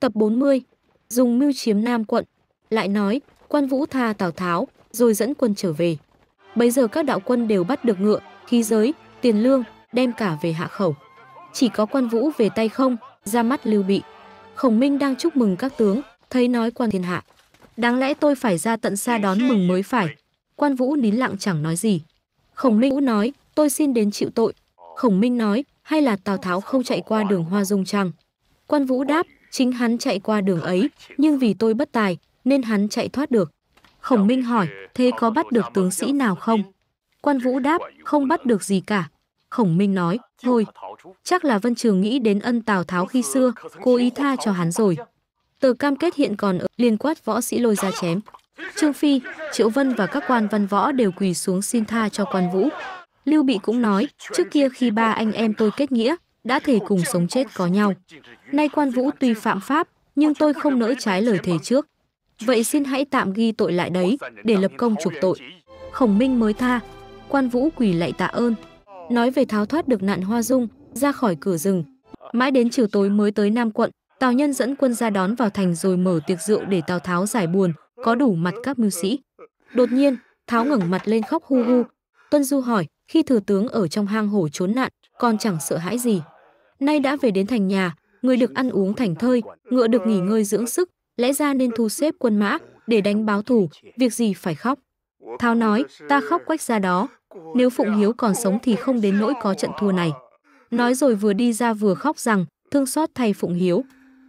Tập 40. Dùng mưu chiếm Nam quận. Lại nói, quan vũ tha Tào Tháo, rồi dẫn quân trở về. bây giờ các đạo quân đều bắt được ngựa, khí giới, tiền lương, đem cả về hạ khẩu. Chỉ có quan vũ về tay không, ra mắt lưu bị. Khổng Minh đang chúc mừng các tướng, thấy nói quan thiên hạ. Đáng lẽ tôi phải ra tận xa đón mừng mới phải. Quan vũ nín lặng chẳng nói gì. Khổng Minh Vũ nói, tôi xin đến chịu tội. Khổng Minh nói, hay là Tào Tháo không chạy qua đường Hoa Dung chăng? Quan Vũ đáp, Chính hắn chạy qua đường ấy, nhưng vì tôi bất tài, nên hắn chạy thoát được. Khổng Minh hỏi, thế có bắt được tướng sĩ nào không? Quan Vũ đáp, không bắt được gì cả. Khổng Minh nói, thôi, chắc là Vân Trường nghĩ đến ân Tào Tháo khi xưa, cô ý tha cho hắn rồi. Tờ cam kết hiện còn ở liên quát võ sĩ lôi ra chém. Trương Phi, Triệu Vân và các quan văn võ đều quỳ xuống xin tha cho quan Vũ. Lưu Bị cũng nói, trước kia khi ba anh em tôi kết nghĩa, đã thể cùng sống chết có nhau. Nay Quan Vũ tuy phạm pháp, nhưng tôi không nỡ trái lời thề trước. Vậy xin hãy tạm ghi tội lại đấy, để lập công chuộc tội. Khổng Minh mới tha. Quan Vũ quỳ lạy tạ ơn. Nói về tháo thoát được nạn hoa dung, ra khỏi cửa rừng. Mãi đến chiều tối mới tới Nam quận, Tào Nhân dẫn quân ra đón vào thành rồi mở tiệc rượu để Tào Tháo giải buồn, có đủ mặt các mưu sĩ. Đột nhiên, Tháo ngẩng mặt lên khóc hu hu. Tuân Du hỏi, khi thừa tướng ở trong hang hổ trốn nạn, còn chẳng sợ hãi gì. Nay đã về đến thành nhà, người được ăn uống thành thơi, ngựa được nghỉ ngơi dưỡng sức, lẽ ra nên thu xếp quân mã để đánh báo thủ, việc gì phải khóc. Tháo nói, ta khóc quách ra đó, nếu Phụng Hiếu còn sống thì không đến nỗi có trận thua này. Nói rồi vừa đi ra vừa khóc rằng, thương xót thay Phụng Hiếu,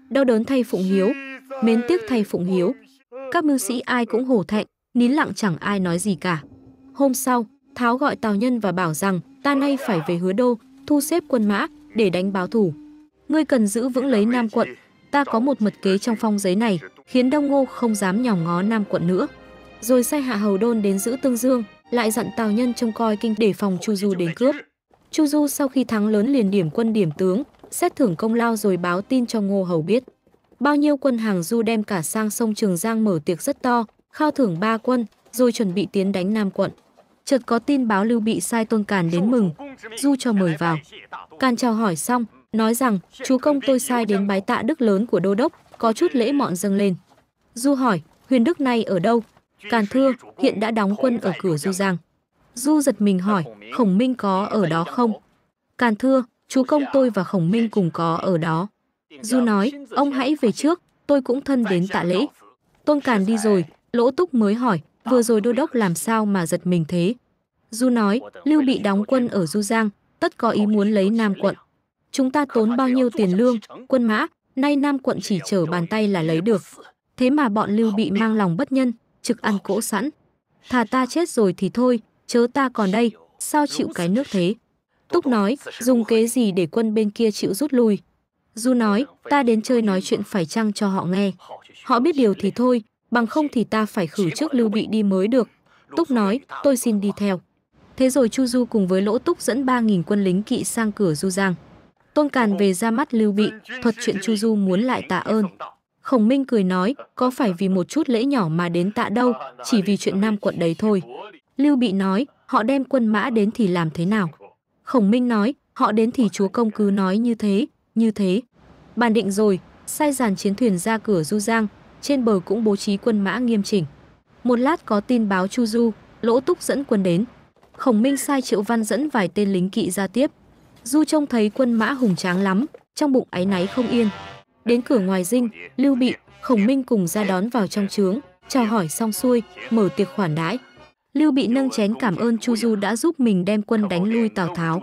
đau đớn thay Phụng Hiếu, mến tiếc thay Phụng Hiếu. Các mưu sĩ ai cũng hổ thẹn, nín lặng chẳng ai nói gì cả. Hôm sau, Tháo gọi Tào Nhân và bảo rằng ta nay phải về hứa đô, thu xếp quân mã để đánh báo thủ. Ngươi cần giữ vững lấy Nam quận, ta có một mật kế trong phong giấy này, khiến Đông Ngô không dám nhòm ngó Nam quận nữa. Rồi sai hạ hầu đôn đến giữ Tương Dương, lại dặn Tào Nhân trông coi kinh để phòng Chu Du đến cướp. Chu Du sau khi thắng lớn liền điểm quân điểm tướng, xét thưởng công lao rồi báo tin cho Ngô Hầu biết. Bao nhiêu quân hàng Du đem cả sang sông Trường Giang mở tiệc rất to, khao thưởng ba quân, rồi chuẩn bị tiến đánh Nam quận. Chợt có tin báo Lưu Bị sai Tôn Càn đến mừng, Du cho mời vào. Càn chào hỏi xong, nói rằng chú công tôi sai đến bái tạ đức lớn của đô đốc, có chút lễ mọn dâng lên. Du hỏi, huyền đức này ở đâu? Càn thưa, hiện đã đóng quân ở cửa Du Giang. Du giật mình hỏi, Khổng Minh có ở đó không? Càn thưa, chú công dạ. tôi và Khổng Minh dạ, cùng có dạ. ở đó. Du nói, ông hãy về trước, tôi cũng thân đến tạ lễ. Tôn Càn đi rồi, Lỗ Túc mới hỏi, vừa rồi đô đốc làm sao mà giật mình thế? Du nói, Lưu Bị đóng quân ở Du Giang, tất có ý muốn lấy Nam quận. Chúng ta tốn bao nhiêu tiền lương, quân mã, nay Nam quận chỉ chở bàn tay là lấy được. Thế mà bọn Lưu Bị mang lòng bất nhân, trực ăn cỗ sẵn. Thà ta chết rồi thì thôi, chớ ta còn đây, sao chịu cái nước thế? Túc nói, dùng kế gì để quân bên kia chịu rút lui? Du nói, ta đến chơi nói chuyện phải chăng cho họ nghe. Họ biết điều thì thôi, bằng không thì ta phải khử trước Lưu Bị đi mới được. Túc nói, tôi xin đi theo. Thế rồi Chu Du cùng với Lỗ Túc dẫn 3.000 quân lính kỵ sang cửa Du Giang. Tôn Càn về ra mắt Lưu Bị, thuật chuyện Chu Du muốn lại tạ ơn. Khổng Minh cười nói, có phải vì một chút lễ nhỏ mà đến tạ đâu, chỉ vì chuyện Nam quận đấy thôi. Lưu Bị nói, họ đem quân mã đến thì làm thế nào? Khổng Minh nói, họ đến thì chúa công cứ nói như thế, như thế. Bàn định rồi, sai dàn chiến thuyền ra cửa Du Giang, trên bờ cũng bố trí quân mã nghiêm chỉnh. Một lát có tin báo Chu Du, Lỗ Túc dẫn quân đến. Khổng Minh sai Triệu Văn dẫn vài tên lính kỵ ra tiếp. Du trông thấy quân mã hùng tráng lắm, trong bụng áy náy không yên. Đến cửa ngoài dinh, Lưu Bị, Khổng Minh cùng ra đón vào trong trướng, chào hỏi xong xuôi, mở tiệc khoản đãi. Lưu Bị nâng chén cảm ơn Chu Du đã giúp mình đem quân đánh lui Tào Tháo.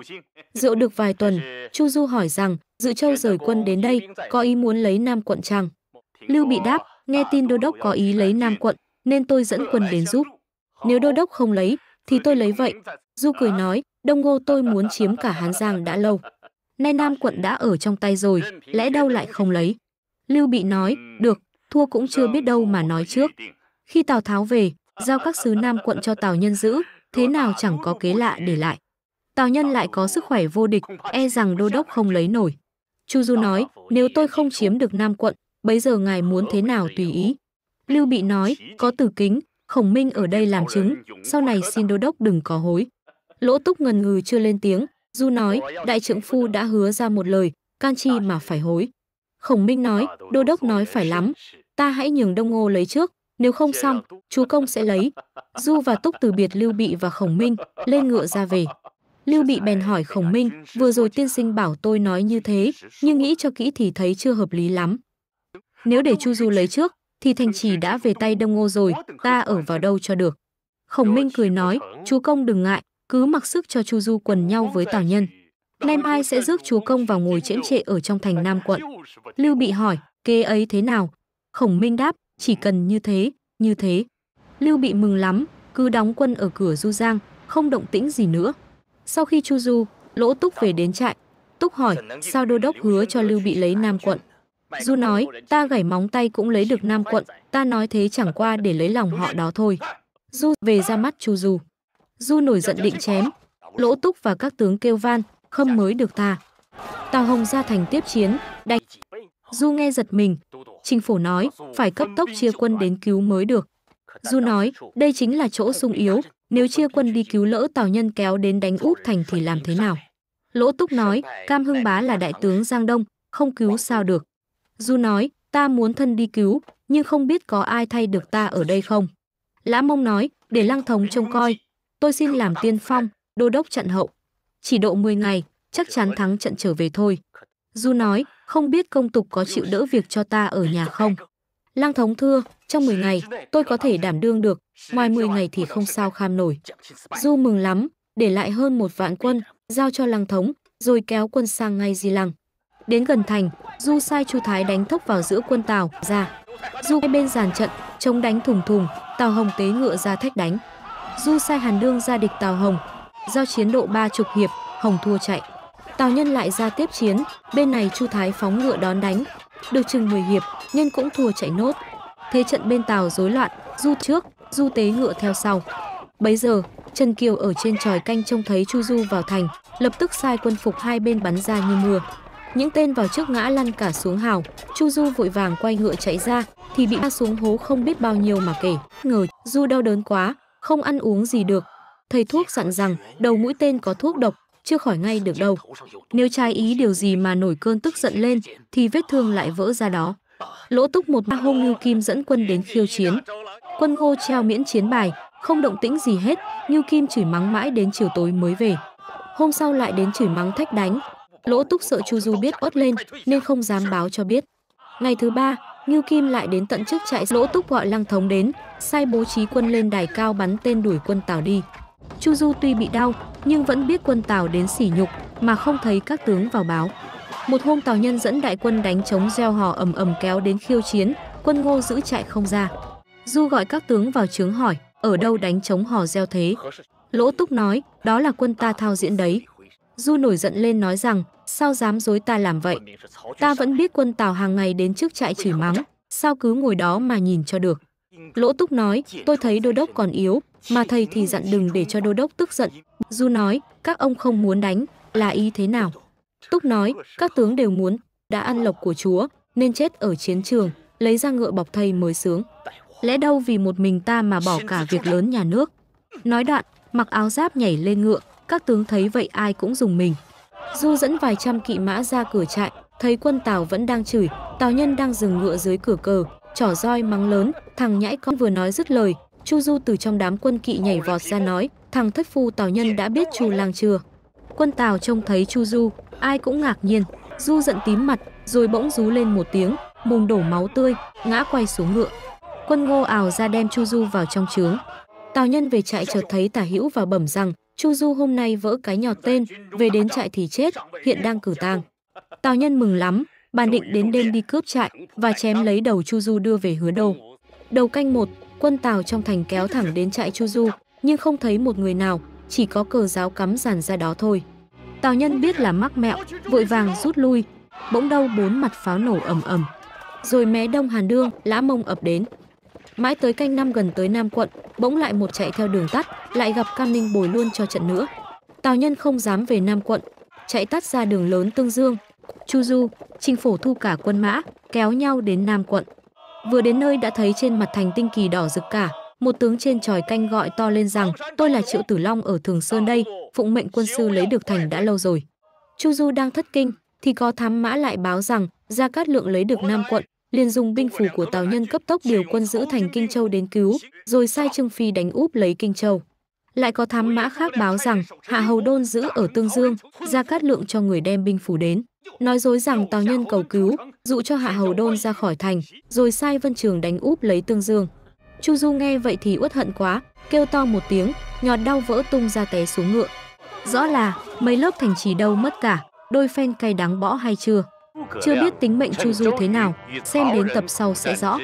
Rượu được vài tuần, Chu Du hỏi rằng Dự Châu rời quân đến đây, có ý muốn lấy Nam quận chăng? Lưu Bị đáp, nghe tin Đô Đốc có ý lấy Nam quận, nên tôi dẫn quân đến giúp. Nếu Đô Đốc không lấy, thì tôi lấy vậy. Du cười nói, Đông Ngô tôi muốn chiếm cả Hán Giang đã lâu. Nay Nam quận đã ở trong tay rồi, lẽ đâu lại không lấy. Lưu Bị nói, được, thua cũng chưa biết đâu mà nói trước. Khi Tào Tháo về, giao các sứ Nam quận cho Tào Nhân giữ, thế nào chẳng có kế lạ để lại. Tào Nhân lại có sức khỏe vô địch, e rằng đô đốc không lấy nổi. Chu Du nói, nếu tôi không chiếm được Nam quận, bấy giờ ngài muốn thế nào tùy ý. Lưu Bị nói, có tử kính, khổng minh ở đây làm chứng, sau này xin đô đốc đừng có hối. Lỗ túc ngần ngừ chưa lên tiếng, Du nói, đại trưởng phu đã hứa ra một lời, can chi mà phải hối. Khổng Minh nói, đô đốc nói phải lắm, ta hãy nhường Đông Ngô lấy trước, nếu không xong, chú công sẽ lấy. Du và Túc từ biệt Lưu Bị và Khổng Minh, lên ngựa ra về. Lưu Bị bèn hỏi Khổng Minh, vừa rồi tiên sinh bảo tôi nói như thế, nhưng nghĩ cho kỹ thì thấy chưa hợp lý lắm. Nếu để Chu Du lấy trước, thì thành trì đã về tay Đông Ngô rồi, ta ở vào đâu cho được. Khổng Minh cười nói, chú công đừng ngại, cứ mặc sức cho Chu Du quần nhau với Tào Nhân. Nem mai sẽ rước chúa công vào ngồi chễm trệ ở trong thành Nam quận. Lưu Bị hỏi, kế ấy thế nào? Khổng Minh đáp, chỉ cần như thế, như thế. Lưu Bị mừng lắm, cứ đóng quân ở cửa Du Giang, không động tĩnh gì nữa. Sau khi Chu Du, Lỗ Túc về đến trại, Túc hỏi, sao đô đốc hứa cho Lưu Bị lấy Nam quận? Du nói, ta gảy móng tay cũng lấy được Nam quận, ta nói thế chẳng qua để lấy lòng họ đó thôi. Du về ra mắt Chu Du. Du nổi giận định chém, Lỗ Túc và các tướng kêu van, không mới được tha. Tào Hồng ra thành tiếp chiến, đánh. Du nghe giật mình, Trình Phổ nói, phải cấp tốc chia quân đến cứu mới được. Du nói, đây chính là chỗ sung yếu, nếu chia quân đi cứu lỡ Tào Nhân kéo đến đánh úp thành thì làm thế nào? Lỗ Túc nói, Cam Hưng Bá là đại tướng Giang Đông, không cứu sao được. Du nói, ta muốn thân đi cứu, nhưng không biết có ai thay được ta ở đây không. Lã Mông nói, để Lăng Thống trông coi, Tôi xin làm tiên phong, đô đốc trận hậu. Chỉ độ 10 ngày, chắc chắn thắng trận trở về thôi. Du nói, không biết công tục có chịu đỡ việc cho ta ở nhà không? Lăng thống thưa, trong 10 ngày, tôi có thể đảm đương được, ngoài 10 ngày thì không sao kham nổi. Du mừng lắm, để lại hơn một vạn quân, giao cho lăng thống, rồi kéo quân sang ngay Di Lăng. Đến gần thành, Du sai Chu Thái đánh thốc vào giữa quân Tào ra. Du bên giàn trận, chống đánh thùng thùng, Tào Hồng tế ngựa ra thách đánh. Du sai Hàn Dương ra địch Tào Hồng. Giao chiến độ ba chục hiệp, Hồng thua chạy. Tào Nhân lại ra tiếp chiến, bên này Chu Thái phóng ngựa đón đánh. Được chừng 10 hiệp, Nhân cũng thua chạy nốt. Thế trận bên Tào rối loạn, Du trước, Du tế ngựa theo sau. Bấy giờ, Trần Kiều ở trên tròi canh trông thấy Chu Du vào thành, lập tức sai quân phục hai bên bắn ra như mưa. Những tên vào trước ngã lăn cả xuống hào, Chu Du vội vàng quay ngựa chạy ra, thì bị ba xuống hố không biết bao nhiêu mà kể. Ngờ, Du đau đớn quá, không ăn uống gì được. Thầy thuốc dặn rằng đầu mũi tên có thuốc độc, chưa khỏi ngay được đâu. Nếu trái ý điều gì mà nổi cơn tức giận lên, thì vết thương lại vỡ ra đó. Lỗ túc một ba hôm Ngưu Kim dẫn quân đến khiêu chiến. Quân Ngô treo miễn chiến bài, không động tĩnh gì hết, Ngưu Kim chửi mắng mãi đến chiều tối mới về. Hôm sau lại đến chửi mắng thách đánh. Lỗ túc sợ Chu Du biết ót lên nên không dám báo cho biết. Ngày thứ ba, Ngưu Kim lại đến tận trước trại lỗ túc gọi Lăng Thống đến, sai bố trí quân lên đài cao bắn tên đuổi quân Tào đi. Chu Du tuy bị đau, nhưng vẫn biết quân Tào đến sỉ nhục mà không thấy các tướng vào báo. Một hôm Tào Nhân dẫn đại quân đánh chống gieo hò ầm ầm kéo đến khiêu chiến, quân Ngô giữ trại không ra. Du gọi các tướng vào trướng hỏi, ở đâu đánh chống hò gieo thế? Lỗ Túc nói, đó là quân ta thao diễn đấy. Du nổi giận lên nói rằng, sao dám dối ta làm vậy? Ta vẫn biết quân Tào hàng ngày đến trước trại chửi mắng, sao cứ ngồi đó mà nhìn cho được? Lỗ Túc nói, tôi thấy đô đốc còn yếu, mà thầy thì dặn đừng để cho đô đốc tức giận. Du nói, các ông không muốn đánh, là ý thế nào? Túc nói, các tướng đều muốn, đã ăn lộc của chúa, nên chết ở chiến trường, lấy ra ngựa bọc thầy mới sướng. Lẽ đâu vì một mình ta mà bỏ cả việc lớn nhà nước. Nói đoạn, mặc áo giáp nhảy lên ngựa, các tướng thấy vậy ai cũng dùng mình. Du dẫn vài trăm kỵ mã ra cửa trại, thấy quân Tào vẫn đang chửi, Tào Nhân đang dừng ngựa dưới cửa cờ, trỏ roi mắng lớn, thằng nhãi con vừa nói dứt lời, Chu Du từ trong đám quân kỵ nhảy vọt ra nói, thằng thất phu Tào Nhân đã biết Chu Lang chưa? Quân Tào trông thấy Chu Du, ai cũng ngạc nhiên, Du giận tím mặt, rồi bỗng rú lên một tiếng, mồm đổ máu tươi, ngã quay xuống ngựa. Quân Ngô ảo ra đem Chu Du vào trong trướng. Tào Nhân về trại chợt thấy Tả Hữu và bẩm rằng Chu Du hôm nay vỡ cái nhỏ tên, về đến trại thì chết, hiện đang cử tang. Tào Nhân mừng lắm, bàn định đến đêm đi cướp trại và chém lấy đầu Chu Du đưa về hứa đô. Đầu canh một, quân Tào trong thành kéo thẳng đến trại Chu Du, nhưng không thấy một người nào, chỉ có cờ giáo cắm dàn ra đó thôi. Tào Nhân biết là mắc mẹo, vội vàng rút lui, bỗng đâu bốn mặt pháo nổ ầm ầm. Rồi mé Đông Hàn Đương, Lã Mông ập đến. Mãi tới canh năm gần tới Nam quận, bỗng lại một chạy theo đường tắt, lại gặp Cam Ninh bồi luôn cho trận nữa. Tào Nhân không dám về Nam quận, chạy tắt ra đường lớn Tương Dương. Chu Du, Trình Phổ thu cả quân mã, kéo nhau đến Nam quận. Vừa đến nơi đã thấy trên mặt thành tinh kỳ đỏ rực cả, một tướng trên tròi canh gọi to lên rằng tôi là Triệu Tử Long ở Thường Sơn đây, phụng mệnh quân sư lấy được thành đã lâu rồi. Chu Du đang thất kinh, thì có thám mã lại báo rằng Gia Cát Lượng lấy được Nam quận, liền dùng binh phủ của Tào Nhân cấp tốc điều quân giữ thành Kinh Châu đến cứu, rồi sai Trương Phi đánh úp lấy Kinh Châu. Lại có thám mã khác báo rằng Hạ Hầu Đôn giữ ở Tương Dương, ra cát lượng cho người đem binh phủ đến. Nói dối rằng Tào Nhân cầu cứu, dụ cho Hạ Hầu Đôn ra khỏi thành, rồi sai Vân Trường đánh úp lấy Tương Dương. Chu Du nghe vậy thì uất hận quá, kêu to một tiếng, nhọt đau vỡ tung ra té xuống ngựa. Rõ là mấy lớp thành trì đâu mất cả, đôi phen cay đắng bỏ hay chưa. Chưa biết tính mệnh Chu Du thế nào, xem đến tập sau sẽ rõ.